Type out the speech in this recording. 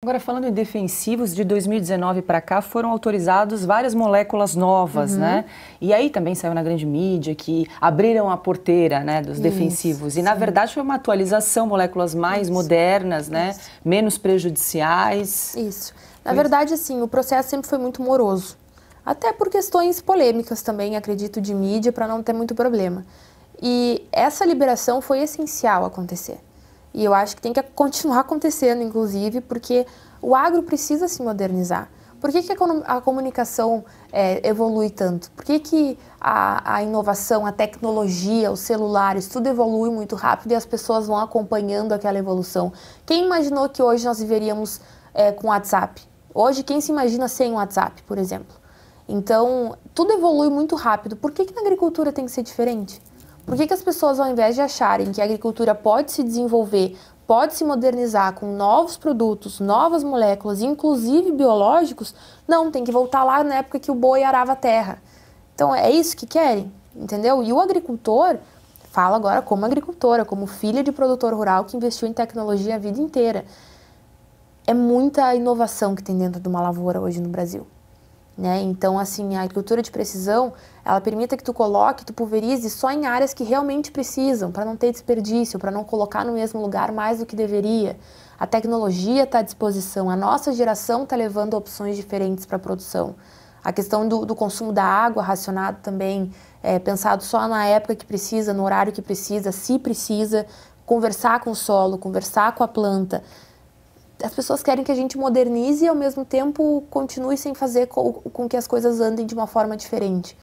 Agora, falando em defensivos, de 2019 para cá foram autorizados várias moléculas novas, uhum. né? E aí também saiu na grande mídia que abriram a porteira né, dos Isso, defensivos. E, sim. na verdade, foi uma atualização, moléculas mais Isso. modernas, né? Isso. né? Menos prejudiciais. Isso. Na verdade, assim, o processo sempre foi muito moroso. Até por questões polêmicas também, acredito, de mídia, para não ter muito problema. E essa liberação foi essencial acontecer. E eu acho que tem que continuar acontecendo, inclusive, porque o agro precisa se modernizar. Por que, que a comunicação é, evolui tanto? Por que, que a, a, inovação, a tecnologia, os celulares, tudo evolui muito rápido e as pessoas vão acompanhando aquela evolução? Quem imaginou que hoje nós viveríamos é, com WhatsApp? Hoje, quem se imagina sem WhatsApp, por exemplo? Então, tudo evolui muito rápido. Por que, que na agricultura tem que ser diferente? Por que, que as pessoas, ao invés de acharem que a agricultura pode se desenvolver, pode se modernizar com novos produtos, novas moléculas, inclusive biológicos, não, tem que voltar lá na época que o boi arava a terra. Então é isso que querem, entendeu? E o agricultor, fala agora como agricultora, como filha de produtor rural que investiu em tecnologia a vida inteira. É muita inovação que tem dentro de uma lavoura hoje no Brasil. Né? Então, assim, a agricultura de precisão, ela permite que tu coloque, tu pulverize só em áreas que realmente precisam, para não ter desperdício, para não colocar no mesmo lugar mais do que deveria. A tecnologia está à disposição, a nossa geração está levando opções diferentes para a produção. A questão do, do, consumo da água racionado também, é, pensado só na época que precisa, no horário que precisa, se precisa, conversar com o solo, conversar com a planta as pessoas querem que a gente modernize e ao mesmo tempo continue sem fazer com, com que as coisas andem de uma forma diferente.